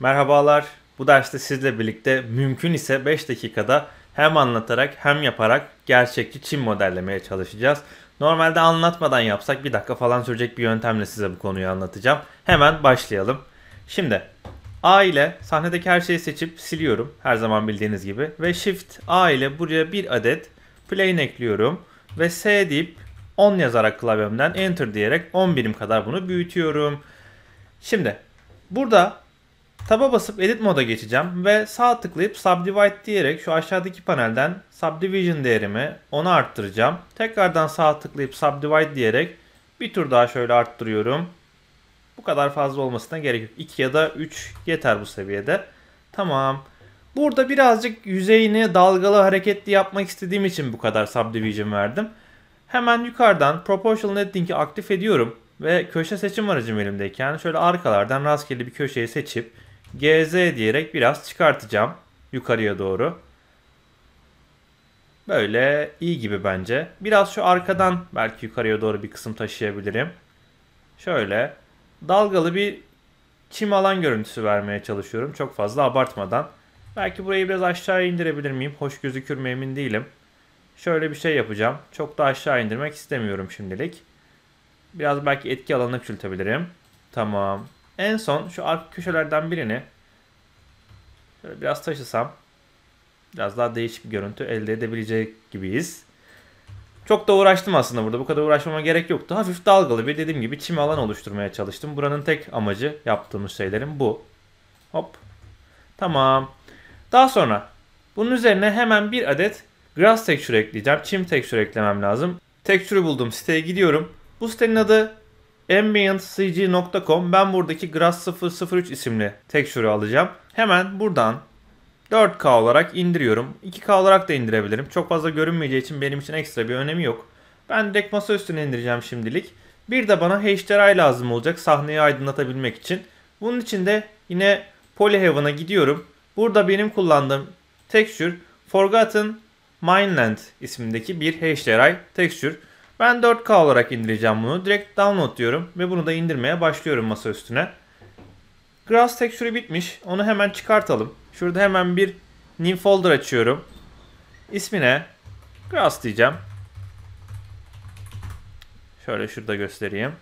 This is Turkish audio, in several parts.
Merhabalar. Bu derste sizle birlikte mümkün ise 5 dakikada hem anlatarak hem yaparak gerçekçi Çin modellemeye çalışacağız. Normalde anlatmadan yapsak bir dakika falan sürecek bir yöntemle size bu konuyu anlatacağım. Hemen başlayalım. Şimdi A ile sahnedeki her şeyi seçip siliyorum her zaman bildiğiniz gibi ve Shift A ile buraya bir adet plane ekliyorum ve S deyip 10 yazarak klavyemden Enter diyerek 10 birim kadar bunu büyütüyorum. Şimdi burada Taba basıp Edit moda geçeceğim ve sağ tıklayıp Subdivide diyerek şu aşağıdaki panelden Subdivision değerimi onu arttıracağım. Tekrardan sağ tıklayıp Subdivide diyerek bir tur daha şöyle arttırıyorum. Bu kadar fazla olmasına gerek yok. 2 ya da 3 yeter bu seviyede. Tamam. Burada birazcık yüzeyini dalgalı hareketli yapmak istediğim için bu kadar subdivision verdim. Hemen yukarıdan Proportional Editing'i aktif ediyorum. Ve köşe seçim aracım elimdeyken şöyle arkalardan rastgele bir köşeyi seçip GZ diyerek biraz çıkartacağım yukarıya doğru. Böyle iyi gibi bence. Biraz şu arkadan belki yukarıya doğru bir kısım taşıyabilirim. Şöyle dalgalı bir çim alan görüntüsü vermeye çalışıyorum. Çok fazla abartmadan. Belki burayı biraz aşağıya indirebilir miyim? Hoş gözükür mü emin değilim. Şöyle bir şey yapacağım. Çok da aşağı indirmek istemiyorum şimdilik. Biraz belki etki alanını küçültebilirim. Tamam. En son şu arka köşelerden birini Şöyle biraz taşısam biraz daha değişik bir görüntü elde edebilecek gibiyiz. Çok da uğraştım aslında burada. Bu kadar uğraşmama gerek yoktu. Hafif dalgalı bir dediğim gibi çim alan oluşturmaya çalıştım. Buranın tek amacı yaptığımız şeylerin bu. Hop. Tamam. Daha sonra bunun üzerine hemen bir adet grass texture ekleyeceğim. Çim texture eklemem lazım. Texture buldum. Siteye gidiyorum. Bu sitenin adı ambientcg.com. Ben buradaki grass 003 isimli texture'ü alacağım. Hemen buradan 4K olarak indiriyorum. 2K olarak da indirebilirim. Çok fazla görünmeyeceği için benim için ekstra bir önemi yok. Ben direkt masa üstüne indireceğim şimdilik. Bir de bana HDRI lazım olacak sahneyi aydınlatabilmek için. Bunun için de yine Polyheaven'a gidiyorum. Burada benim kullandığım texture Forgotten Mineland isimdeki bir HDRI texture. Ben 4K olarak indireceğim bunu. Direkt download diyorum ve bunu da indirmeye başlıyorum masa üstüne. Grass texture'ı bitmiş. Onu hemen çıkartalım. Şurada hemen bir new folder açıyorum. İsmine grass diyeceğim. Şöyle şurada göstereyim.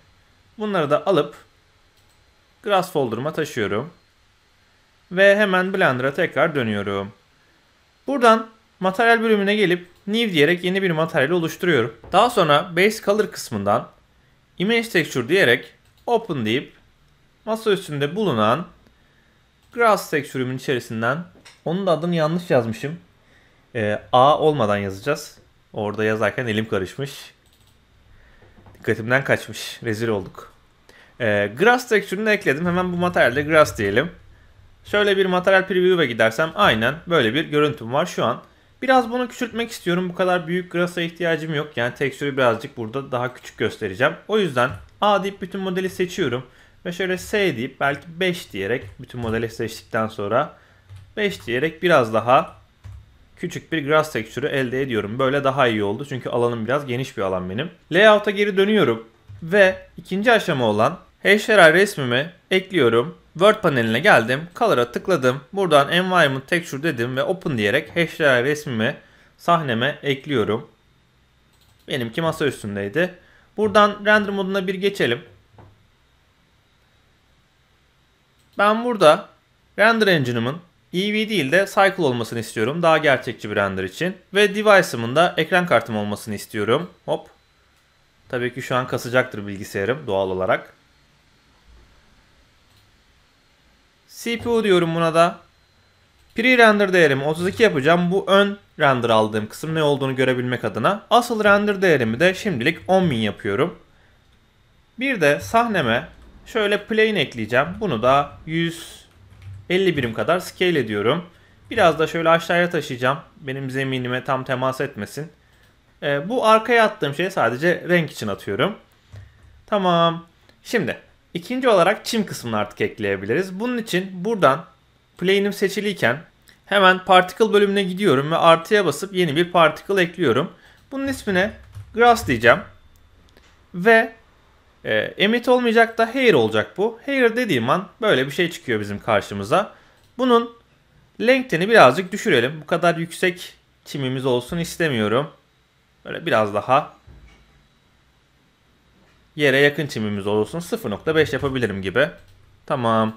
Bunları da alıp grass folder'ıma taşıyorum. Ve hemen Blender'a tekrar dönüyorum. Buradan materyal bölümüne gelip new diyerek yeni bir materyal oluşturuyorum. Daha sonra base color kısmından image texture diyerek open deyip masa üstünde bulunan grass tek içerisinden onun da adını yanlış yazmışım. Ee, A olmadan yazacağız. Orada yazarken elim karışmış. Dikkatimden kaçmış. Rezil olduk. Ee, grass texture'ını ekledim. Hemen bu materyalde grass diyelim. Şöyle bir materyal preview'e gidersem aynen böyle bir görüntüm var şu an. Biraz bunu küçültmek istiyorum. Bu kadar büyük grass'a ihtiyacım yok. Yani tekstürü birazcık burada daha küçük göstereceğim. O yüzden A deyip bütün modeli seçiyorum. Ve şöyle S deyip belki 5 diyerek bütün modeli seçtikten sonra 5 diyerek biraz daha küçük bir grass texture'ı elde ediyorum. Böyle daha iyi oldu çünkü alanım biraz geniş bir alan benim. Layout'a geri dönüyorum ve ikinci aşama olan HRI resmimi ekliyorum. Word paneline geldim. Color'a tıkladım. Buradan Environment Texture dedim ve Open diyerek HDR resmimi sahneme ekliyorum. Benimki masa üstündeydi. Buradan render moduna bir geçelim. Ben burada render engine'ımın EV değil de cycle olmasını istiyorum. Daha gerçekçi bir render için. Ve device'ımın da ekran kartım olmasını istiyorum. Hop. Tabii ki şu an kasacaktır bilgisayarım doğal olarak. CPU diyorum buna da. Pre-render değerimi 32 yapacağım. Bu ön render aldığım kısım ne olduğunu görebilmek adına. Asıl render değerimi de şimdilik 10.000 yapıyorum. Bir de sahneme Şöyle plane ekleyeceğim. Bunu da 150 birim kadar scale ediyorum. Biraz da şöyle aşağıya taşıyacağım. Benim zeminime tam temas etmesin. E, bu arkaya attığım şeyi sadece renk için atıyorum. Tamam. Şimdi ikinci olarak çim kısmını artık ekleyebiliriz. Bunun için buradan plane'im seçiliyken hemen particle bölümüne gidiyorum ve artıya basıp yeni bir particle ekliyorum. Bunun ismine grass diyeceğim. Ve e, emit olmayacak da hair olacak bu. Hair dediğim an böyle bir şey çıkıyor bizim karşımıza. Bunun length'ini birazcık düşürelim. Bu kadar yüksek çimimiz olsun istemiyorum. Böyle biraz daha yere yakın çimimiz olsun. 0.5 yapabilirim gibi. Tamam.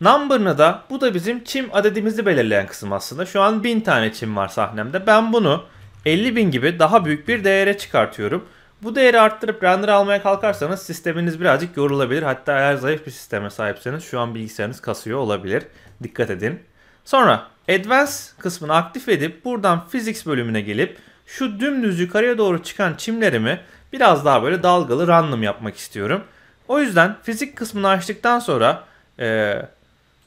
Number'ını da bu da bizim çim adedimizi belirleyen kısım aslında. Şu an 1000 tane çim var sahnemde. Ben bunu 50.000 gibi daha büyük bir değere çıkartıyorum. Bu değeri arttırıp render almaya kalkarsanız sisteminiz birazcık yorulabilir. Hatta eğer zayıf bir sisteme sahipseniz şu an bilgisayarınız kasıyor olabilir. Dikkat edin. Sonra Advanced kısmını aktif edip buradan Physics bölümüne gelip şu dümdüz yukarıya doğru çıkan çimlerimi biraz daha böyle dalgalı random yapmak istiyorum. O yüzden fizik kısmını açtıktan sonra e,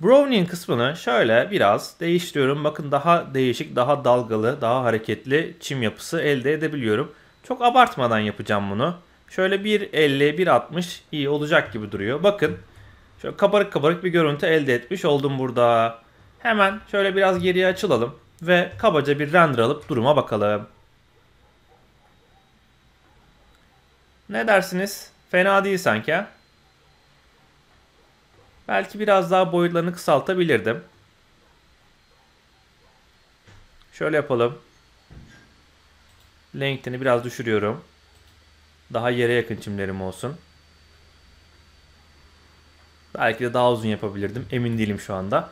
Brownian kısmını şöyle biraz değiştiriyorum. Bakın daha değişik, daha dalgalı, daha hareketli çim yapısı elde edebiliyorum. Çok abartmadan yapacağım bunu. Şöyle 1.50-1.60 iyi olacak gibi duruyor. Bakın şöyle kabarık kabarık bir görüntü elde etmiş oldum burada. Hemen şöyle biraz geriye açılalım ve kabaca bir render alıp duruma bakalım. Ne dersiniz? Fena değil sanki Belki biraz daha boyutlarını kısaltabilirdim. Şöyle yapalım. Length'ini biraz düşürüyorum. Daha yere yakın çimlerim olsun. Belki de daha uzun yapabilirdim. Emin değilim şu anda.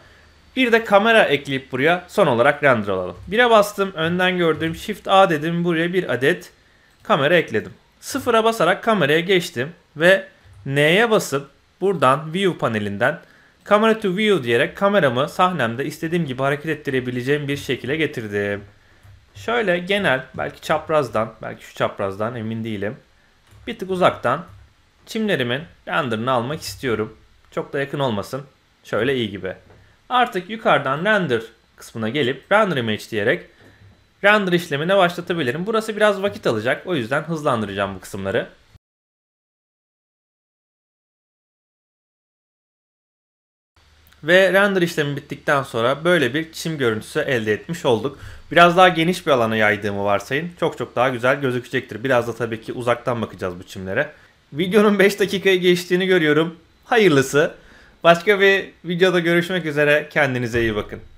Bir de kamera ekleyip buraya son olarak render alalım. 1'e bastım. Önden gördüğüm Shift A dedim. Buraya bir adet kamera ekledim. 0'a basarak kameraya geçtim. Ve N'ye basıp buradan View panelinden Kamera to View diyerek kameramı sahnemde istediğim gibi hareket ettirebileceğim bir şekilde getirdim. Şöyle genel belki çaprazdan belki şu çaprazdan emin değilim. Bir tık uzaktan çimlerimin renderını almak istiyorum. Çok da yakın olmasın. Şöyle iyi gibi. Artık yukarıdan render kısmına gelip render image diyerek render işlemine başlatabilirim. Burası biraz vakit alacak. O yüzden hızlandıracağım bu kısımları. Ve render işlemi bittikten sonra böyle bir çim görüntüsü elde etmiş olduk. Biraz daha geniş bir alana yaydığımı varsayın. Çok çok daha güzel gözükecektir. Biraz da tabii ki uzaktan bakacağız bu çimlere. Videonun 5 dakikayı geçtiğini görüyorum. Hayırlısı. Başka bir videoda görüşmek üzere. Kendinize iyi bakın.